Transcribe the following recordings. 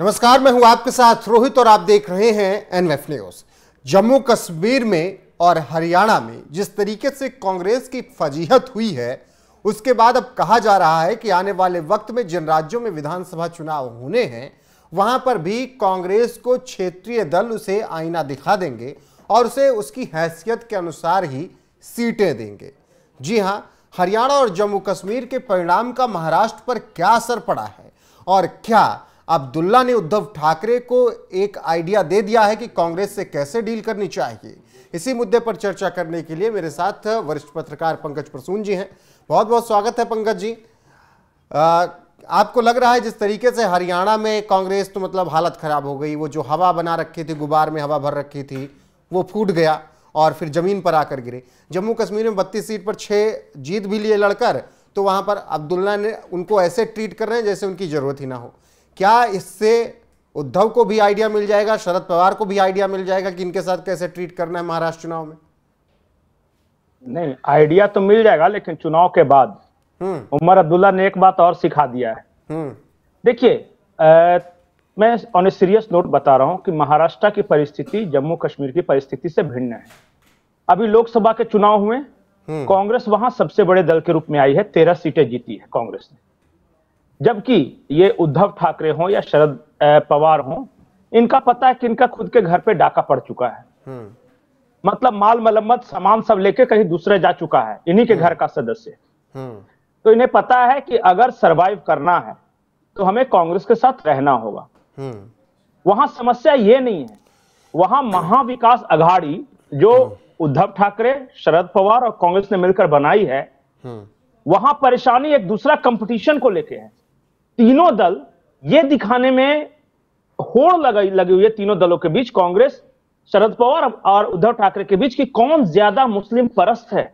नमस्कार मैं हूं आपके साथ रोहित और आप देख रहे हैं एफ न्यूज जम्मू कश्मीर में और हरियाणा में जिस तरीके से कांग्रेस की फजीहत हुई है उसके बाद अब कहा जा रहा है कि आने वाले वक्त में जिन राज्यों में विधानसभा चुनाव होने हैं वहां पर भी कांग्रेस को क्षेत्रीय दल उसे आईना दिखा देंगे और उसे उसकी हैसियत के अनुसार ही सीटें देंगे जी हां हरियाणा और जम्मू कश्मीर के परिणाम का महाराष्ट्र पर क्या असर पड़ा है और क्या अब्दुल्ला ने उद्धव ठाकरे को एक आइडिया दे दिया है कि कांग्रेस से कैसे डील करनी चाहिए इसी मुद्दे पर चर्चा करने के लिए मेरे साथ वरिष्ठ पत्रकार पंकज प्रसून जी हैं बहुत बहुत स्वागत है पंकज जी आ, आपको लग रहा है जिस तरीके से हरियाणा में कांग्रेस तो मतलब हालत खराब हो गई वो जो हवा बना रखी थी गुबार में हवा भर रखी थी वो फूट गया और फिर जमीन पर आकर गिरे जम्मू कश्मीर में बत्तीस सीट पर छः जीत भी लिए लड़कर तो वहाँ पर अब्दुल्ला ने उनको ऐसे ट्रीट कर रहे हैं जैसे उनकी ज़रूरत ही ना हो क्या इससे उद्धव को भी आइडिया मिल जाएगा शरद पवार को भी आइडिया मिल जाएगा कि इनके साथ कैसे ट्रीट करना है महाराष्ट्र चुनाव में नहीं आइडिया तो मिल जाएगा लेकिन चुनाव के बाद हम्म। उमर अब्दुल्ला ने एक बात और सिखा दिया है हम्म। देखिए मैं ऑन ए सीरियस नोट बता रहा हूं कि महाराष्ट्र की परिस्थिति जम्मू कश्मीर की परिस्थिति से भिन्न है अभी लोकसभा के चुनाव हुए हम्म। कांग्रेस वहां सबसे बड़े दल के रूप में आई है तेरह सीटें जीती है कांग्रेस ने जबकि ये उद्धव ठाकरे हों या शरद पवार हों इनका पता है कि इनका खुद के घर पे डाका पड़ चुका है हम्म। मतलब माल मलम्मत सामान सब लेके कहीं दूसरे जा चुका है इन्हीं के हम्म। घर का सदस्य हम्म। तो इन्हें पता है कि अगर सरवाइव करना है तो हमें कांग्रेस के साथ रहना होगा वहां समस्या ये नहीं है वहां महाविकास अघाड़ी जो उद्धव ठाकरे शरद पवार और कांग्रेस ने मिलकर बनाई है वहां परेशानी एक दूसरा कंपटीशन को लेके है तीनों दल ये दिखाने में होड़ लगी लगी हुई है तीनों दलों के बीच कांग्रेस शरद पवार और उद्धव ठाकरे के बीच कि कौन ज्यादा मुस्लिम परस्त है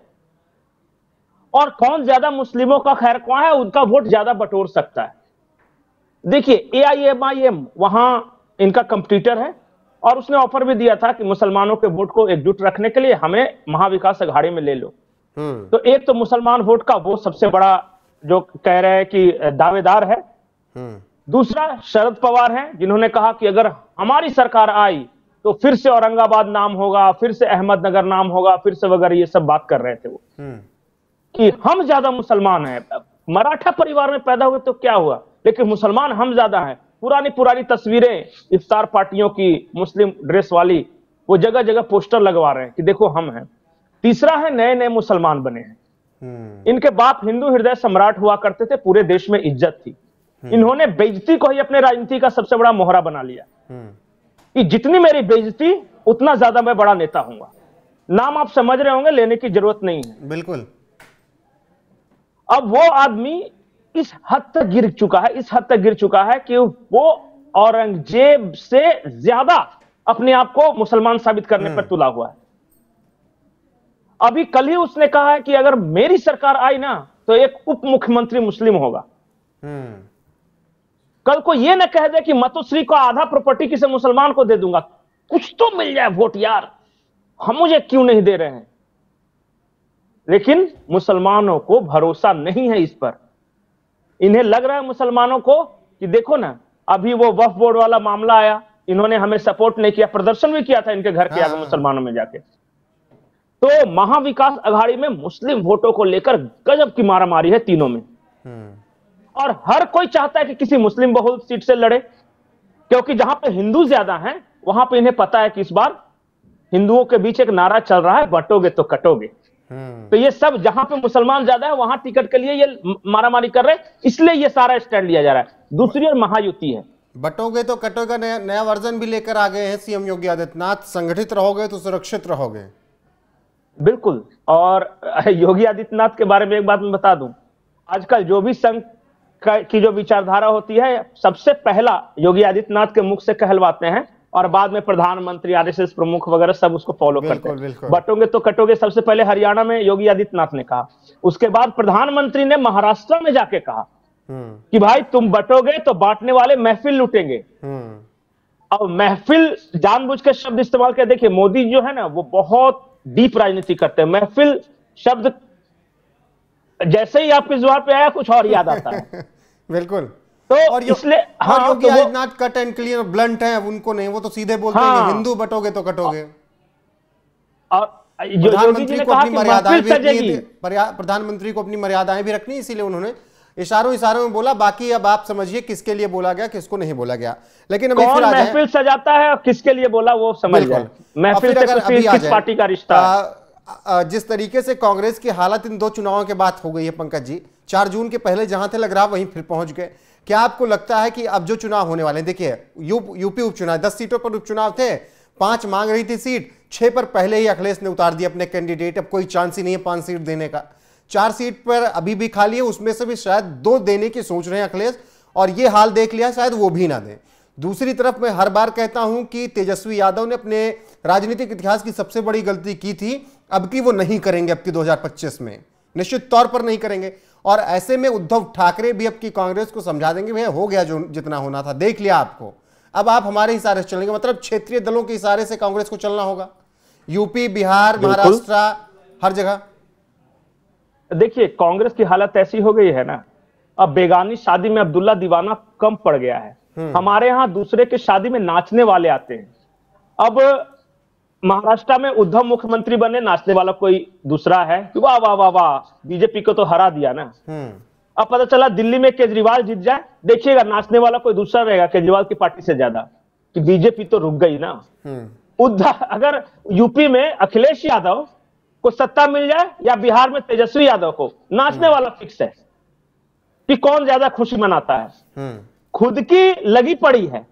और कौन ज्यादा मुस्लिमों का खैर कौन है उनका वोट ज्यादा बटोर सकता है देखिए ए आई एम आई एम वहां इनका कंप्यूटर है और उसने ऑफर भी दिया था कि मुसलमानों के वोट को एकजुट रखने के लिए हमें महाविकास अघाड़ी में ले लो हम्म। तो एक तो मुसलमान वोट का वो सबसे बड़ा जो कह रहे हैं कि दावेदार है दूसरा शरद पवार हैं जिन्होंने कहा कि अगर हमारी सरकार आई तो फिर से औरंगाबाद नाम होगा फिर से अहमदनगर नाम होगा फिर से वगैरह ये सब बात कर रहे थे वो हम्म। कि हम ज्यादा मुसलमान हैं मराठा परिवार में पैदा हुए तो क्या हुआ लेकिन मुसलमान हम ज्यादा हैं पुरानी पुरानी तस्वीरें इफ्तार पार्टियों की मुस्लिम ड्रेस वाली वो जगह जगह पोस्टर लगवा रहे हैं कि देखो हम हैं तीसरा है नए नए मुसलमान बने हैं हम्म। इनके बाप हिंदू हृदय सम्राट हुआ करते थे पूरे देश में इज्जत थी हम्म। इन्होंने बेजती को ही अपने राजनीति का सबसे बड़ा मोहरा बना लिया हम्म। कि जितनी मेरी बेजती उतना ज्यादा मैं बड़ा नेता हूंगा नाम आप समझ रहे होंगे लेने की जरूरत नहीं है बिल्कुल अब वो आदमी इस हद तक गिर चुका है इस हद तक गिर चुका है कि वो औरंगजेब से ज्यादा अपने आप को मुसलमान साबित करने हम्म। पर तुला हुआ है अभी कल ही उसने कहा है कि अगर मेरी सरकार आई ना तो एक उप मुख्यमंत्री मुस्लिम होगा कल को ये ना कह दे कि मतुश्री को आधा प्रॉपर्टी किसी मुसलमान को दे दूंगा कुछ तो मिल जाए वोट यार हम मुझे क्यों नहीं दे रहे हैं लेकिन मुसलमानों को भरोसा नहीं है इस पर इन्हें लग रहा है मुसलमानों को कि देखो ना अभी वो वफ बोर्ड वाला मामला आया इन्होंने हमें सपोर्ट नहीं किया प्रदर्शन भी किया था इनके घर के आगे हाँ। मुसलमानों में जाके तो महाविकास अघाड़ी में मुस्लिम वोटों को लेकर गजब की मारामारी है तीनों में हम्म। और हर कोई चाहता है कि किसी मुस्लिम बहुल सीट से लड़े क्योंकि जहां पर हिंदू ज्यादा हैं वहां पर इन्हें पता है कि इस बार हिंदुओं के बीच एक नारा चल रहा है बटोगे तो कटोगे हम्म। तो ये सब जहां पे मुसलमान ज्यादा है वहां टिकट के लिए ये मारामारी कर रहे इसलिए ये सारा स्टैंड लिया जा रहा है दूसरी और महायुति है बटोगे तो कटोगे नया नया वर्जन भी लेकर आ गए हैं सीएम योगी आदित्यनाथ संगठित रहोगे तो सुरक्षित रहोगे बिल्कुल और योगी आदित्यनाथ के बारे में एक बात मैं बता दूं आजकल जो भी संघ की जो विचारधारा होती है सबसे पहला योगी आदित्यनाथ के मुख से कहलवाते हैं और बाद में प्रधानमंत्री आरएसएस प्रमुख वगैरह सब उसको फॉलो करते हैं बटोगे तो कटोगे सबसे पहले हरियाणा में योगी आदित्यनाथ ने कहा उसके बाद प्रधानमंत्री ने महाराष्ट्र में जाके कहा हम्म। कि भाई तुम बटोगे तो बांटने वाले महफिल लुटेंगे हम्म। अब महफिल जानबूझ के शब्द इस्तेमाल कर देखिए मोदी जो है ना वो बहुत डीप राजनीति करते हैं महफिल शब्द जैसे ही आपके जुबान पे आया कुछ और याद आता है बिल्कुल तो और इसलिए हाँ, योगी तो Adityanath cut and clear blunt है उनको नहीं वो तो सीधे बोलते हैं हाँ, हिंदू बटोगे तो कटोगे और प्रधानमंत्री को, अपनी मर्यादाएं भी रखनी प्रधानमंत्री को अपनी मर्यादाएं भी रखनी इसीलिए उन्होंने इशारों इशारों में बोला बाकी अब आप समझिए किसके लिए बोला गया किसको नहीं बोला गया लेकिन अभी कौन महफिल सजाता है और किसके लिए बोला वो समझ जाए महफिल से किस, किस पार्टी का रिश्ता जिस तरीके से कांग्रेस की हालत इन दो चुनावों के बाद हो गई है पंकज जी चार जून के पहले जहां थे लग रहा वहीं फिर पहुंच गए क्या आपको लगता है कि अब जो चुनाव होने वाले हैं देखिए यू, यूपी उपचुनाव दस सीटों पर उपचुनाव थे पांच मांग रही थी सीट छह पर पहले ही अखिलेश ने उतार दिया अपने कैंडिडेट अब कोई चांस ही नहीं है पांच सीट देने का चार सीट पर अभी भी खाली है उसमें से भी शायद दो देने की सोच रहे हैं अखिलेश और ये हाल देख लिया शायद वो भी ना दें दूसरी तरफ मैं हर बार कहता हूं कि तेजस्वी यादव ने अपने राजनीतिक इतिहास की सबसे बड़ी गलती की थी अब की वो नहीं करेंगे अब की 2025 में निश्चित तौर पर नहीं करेंगे और ऐसे में उद्धव ठाकरे भी अब की कांग्रेस को समझा देंगे भैया हो गया जो जितना होना था देख लिया आपको अब आप हमारे इशारे से चलेंगे मतलब क्षेत्रीय दलों के इशारे से कांग्रेस को चलना होगा यूपी बिहार महाराष्ट्र हर जगह देखिए कांग्रेस की हालत ऐसी हो गई है ना अब बेगानी शादी में अब्दुल्ला दीवाना कम पड़ गया है हम्म। हमारे यहाँ दूसरे के शादी में नाचने वाले आते हैं अब महाराष्ट्र में उद्धव मुख्यमंत्री बने नाचने वाला कोई दूसरा है वाह वाह वाह वाह बीजेपी को तो हरा दिया ना हम्म। अब पता चला दिल्ली में केजरीवाल जीत जाए देखिएगा नाचने वाला कोई दूसरा रहेगा केजरीवाल की पार्टी से ज्यादा कि बीजेपी तो रुक गई ना हम्म। उद्धव अगर यूपी में अखिलेश यादव को सत्ता मिल जाए या बिहार में तेजस्वी यादव को नाचने हम्म। वाला फिक्स है कि कौन ज्यादा खुशी मनाता है खुद की लगी पड़ी है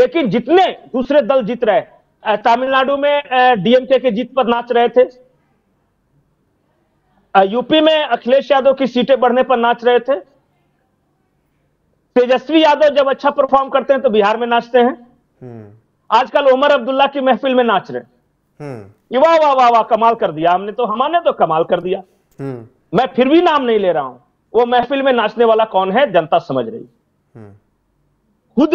लेकिन जितने दूसरे दल जीत रहे तमिलनाडु में डीएमके के जीत पर नाच रहे थे यूपी में अखिलेश यादव की सीटें बढ़ने पर नाच रहे थे तेजस्वी यादव जब अच्छा परफॉर्म करते हैं तो बिहार में नाचते हैं हम्म। आजकल उमर अब्दुल्ला की महफिल में नाच रहे हैं हम्म। वाह वाह वाह वाह कमाल कर दिया हमने तो हमारे तो कमाल कर दिया हम्म। मैं फिर भी नाम नहीं ले रहा हूं वो महफिल में नाचने वाला कौन है जनता समझ रही खुद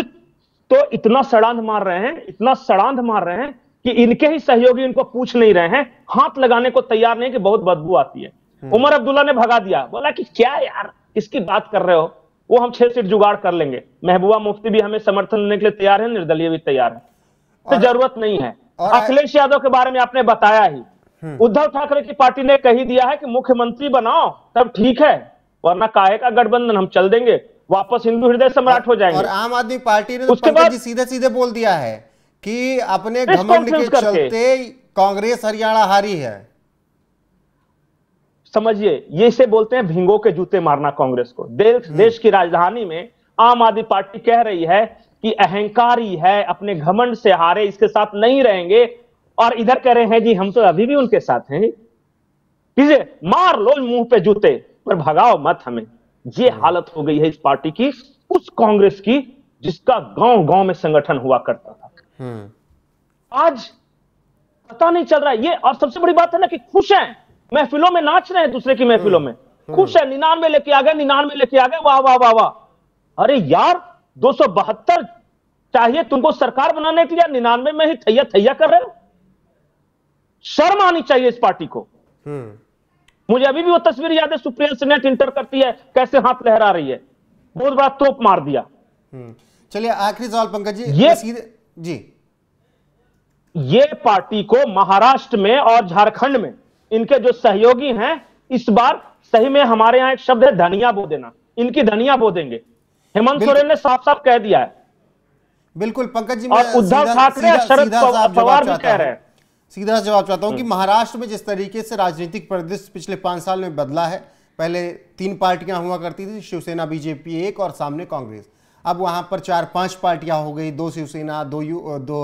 तो इतना सड़ांध मार रहे हैं इतना सड़ांध मार रहे हैं कि इनके ही सहयोगी इनको पूछ नहीं रहे हैं हाथ लगाने को तैयार नहीं कि बहुत बदबू आती है हम्म। उमर अब्दुल्ला ने भगा दिया बोला कि क्या यार किसकी बात कर रहे हो वो हम छह सीट जुगाड़ कर लेंगे महबूबा मुफ्ती भी हमें समर्थन देने के लिए तैयार है निर्दलीय भी तैयार है तो जरूरत नहीं है अखिलेश यादव के बारे में आपने बताया ही हम्म। उद्धव ठाकरे की पार्टी ने कही दिया है कि मुख्यमंत्री बनाओ तब ठीक है वरना काहे का गठबंधन हम चल देंगे वापस हिंदू हृदय सम्राट हो जाएंगे और आम आदमी पार्टी ने तो उसके बाद सीधे सीधे बोल दिया है कि अपने घमंड के चलते कांग्रेस हरियाणा हारी है समझिए ये इसे बोलते हैं भिंगो के जूते मारना कांग्रेस को देश हम्म। देश की राजधानी में आम आदमी पार्टी कह रही है कि अहंकार ही है अपने घमंड से हारे इसके साथ नहीं रहेंगे और इधर कह रहे हैं जी हम तो अभी भी उनके साथ हैं मार लो मुंह पे जूते पर भगाओ मत हमें ये हाँ। हालत हो गई है इस पार्टी की उस कांग्रेस की जिसका गांव गांव में संगठन हुआ करता था हम्म। आज पता नहीं चल रहा है ये और सबसे बड़ी बात है ना कि खुश है महफिलों में नाच रहे हैं दूसरे की महफिलों हम्म। में हम्म। खुश है निन्यानवे लेके आ गए निन्यानवे लेके आ गए वाह वाह वाह वाह अरे यार दो चाहिए तुमको सरकार बनाने के लिए निन्यानवे में ही थैया थैया कर रहे हो शर्म आनी चाहिए इस पार्टी को मुझे अभी भी वो तस्वीर याद है सुप्रिया सिनेट इंटर करती है कैसे हाथ लहरा रही है बहुत बड़ा तोप मार दिया हम्म, चलिए आखिरी सवाल पंकज जी ये जी ये पार्टी को महाराष्ट्र में और झारखंड में इनके जो सहयोगी हैं इस बार सही में हमारे यहाँ एक शब्द है धनिया बो देना इनकी धनिया बो देंगे हेमंत सोरेन ने साफ साफ कह दिया है बिल्कुल पंकज जी और उद्धव ठाकरे शरद पवार भी कह रहे हैं सीधा जवाब चाहता हूँ कि हाँ। महाराष्ट्र में जिस तरीके से राजनीतिक परिदृश्य पिछले पाँच साल में बदला है पहले तीन पार्टियां हुआ करती थी शिवसेना बीजेपी एक और सामने कांग्रेस अब वहाँ पर चार पांच पार्टियां हो गई दो शिवसेना दो यू दो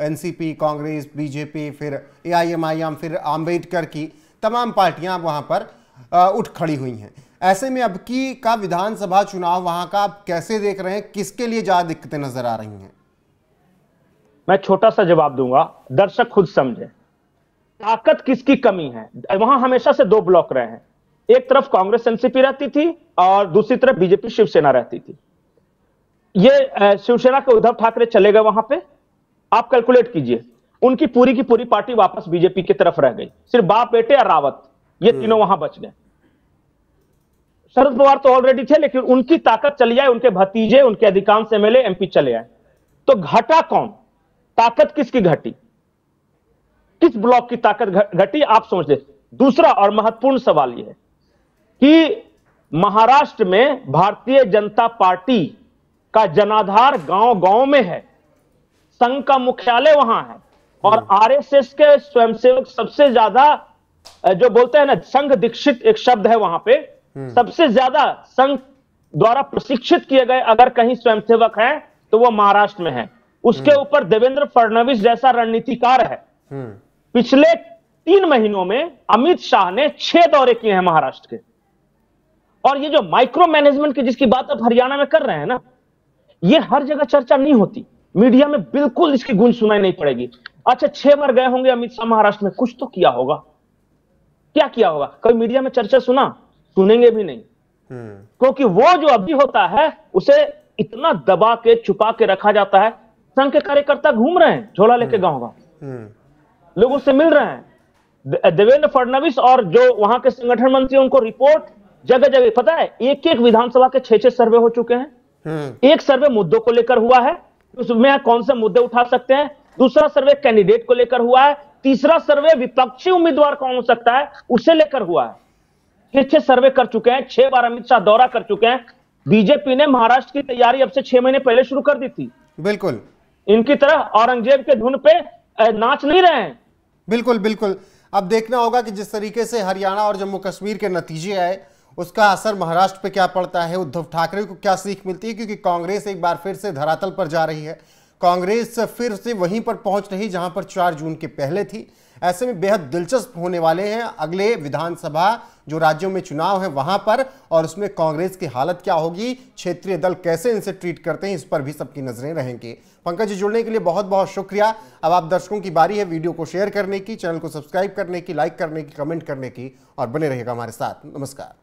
एनसीपी कांग्रेस बीजेपी फिर एआईएमआईएम फिर आम्बेडकर की तमाम पार्टियां अब वहाँ पर उठ खड़ी हुई हैं ऐसे में अब की का विधानसभा चुनाव वहाँ का आप कैसे देख रहे हैं किसके लिए ज़्यादा दिक्कतें नज़र आ रही हैं मैं छोटा सा जवाब दूंगा दर्शक खुद समझे ताकत किसकी कमी है वहां हमेशा से दो ब्लॉक रहे हैं एक तरफ कांग्रेस एनसीपी रहती थी और दूसरी तरफ बीजेपी शिवसेना रहती थी ये शिवसेना के उद्धव ठाकरे चले गए वहां पे आप कैलकुलेट कीजिए उनकी पूरी की पूरी पार्टी वापस बीजेपी की तरफ रह गई सिर्फ बाप बेटे और रावत ये हम्म। तीनों वहां बच गए शरद पवार तो ऑलरेडी थे लेकिन उनकी ताकत चली जाए उनके भतीजे उनके अधिकांश एमएलए एमपी चले आए तो घटा कौन ताकत किसकी घटी किस ब्लॉक की ताकत घटी आप समझ ले दूसरा और महत्वपूर्ण सवाल यह है कि महाराष्ट्र में भारतीय जनता पार्टी का जनाधार गांव गांव में है संघ का मुख्यालय वहां है और हम्म। आरएसएस के स्वयंसेवक सबसे ज्यादा जो बोलते हैं ना संघ दीक्षित एक शब्द है वहां पे हम्म। सबसे ज्यादा संघ द्वारा प्रशिक्षित किए गए अगर कहीं स्वयंसेवक हैं तो वह महाराष्ट्र में है उसके हम्म। ऊपर देवेंद्र फडणवीस जैसा रणनीतिकार है हम्म। पिछले तीन महीनों में अमित शाह ने छह दौरे किए हैं महाराष्ट्र के और ये जो माइक्रो मैनेजमेंट की जिसकी बात आप हरियाणा में कर रहे हैं ना ये हर जगह चर्चा नहीं होती मीडिया में बिल्कुल इसकी गूंज सुनाई नहीं पड़ेगी अच्छा छह बार गए होंगे अमित शाह महाराष्ट्र में कुछ तो किया होगा क्या किया होगा कभी मीडिया में चर्चा सुना सुनेंगे भी नहीं हम्म। क्योंकि वो जो अभी होता है उसे इतना दबा के छुपा के रखा जाता है संघ के कार्यकर्ता घूम रहे हैं झोला लेके गांव गांव लोग उससे मिल रहे हैं देवेंद्र फडणवीस और जो वहां के संगठन मंत्री उनको रिपोर्ट जगह जगह पता है एक एक विधानसभा के छह छह सर्वे हो चुके हैं हम्म। एक सर्वे मुद्दों को लेकर हुआ है उसमें कौन से मुद्दे उठा सकते हैं दूसरा सर्वे कैंडिडेट को लेकर हुआ है तीसरा सर्वे विपक्षी उम्मीदवार कौन हो सकता है उसे लेकर हुआ है छह छह सर्वे कर चुके हैं छह बार अमित शाह दौरा कर चुके हैं बीजेपी ने महाराष्ट्र की तैयारी अब से छह महीने पहले शुरू कर दी थी बिल्कुल इनकी तरह औरंगजेब के धुन पे नाच नहीं रहे हैं बिल्कुल बिल्कुल अब देखना होगा कि जिस तरीके से हरियाणा और जम्मू कश्मीर के नतीजे आए उसका असर महाराष्ट्र पे क्या पड़ता है उद्धव ठाकरे को क्या सीख मिलती है क्योंकि कांग्रेस एक बार फिर से धरातल पर जा रही है कांग्रेस फिर से वहीं पर पहुंच रही जहां पर 4 जून के पहले थी ऐसे में बेहद दिलचस्प होने वाले हैं अगले विधानसभा जो राज्यों में चुनाव है वहां पर और उसमें कांग्रेस की हालत क्या होगी क्षेत्रीय दल कैसे इनसे ट्रीट करते हैं इस पर भी सबकी नजरें रहेंगी पंकज जी जुड़ने के लिए बहुत बहुत शुक्रिया अब आप दर्शकों की बारी है वीडियो को शेयर करने की चैनल को सब्सक्राइब करने की लाइक करने की कमेंट करने की और बने रहेगा हमारे साथ नमस्कार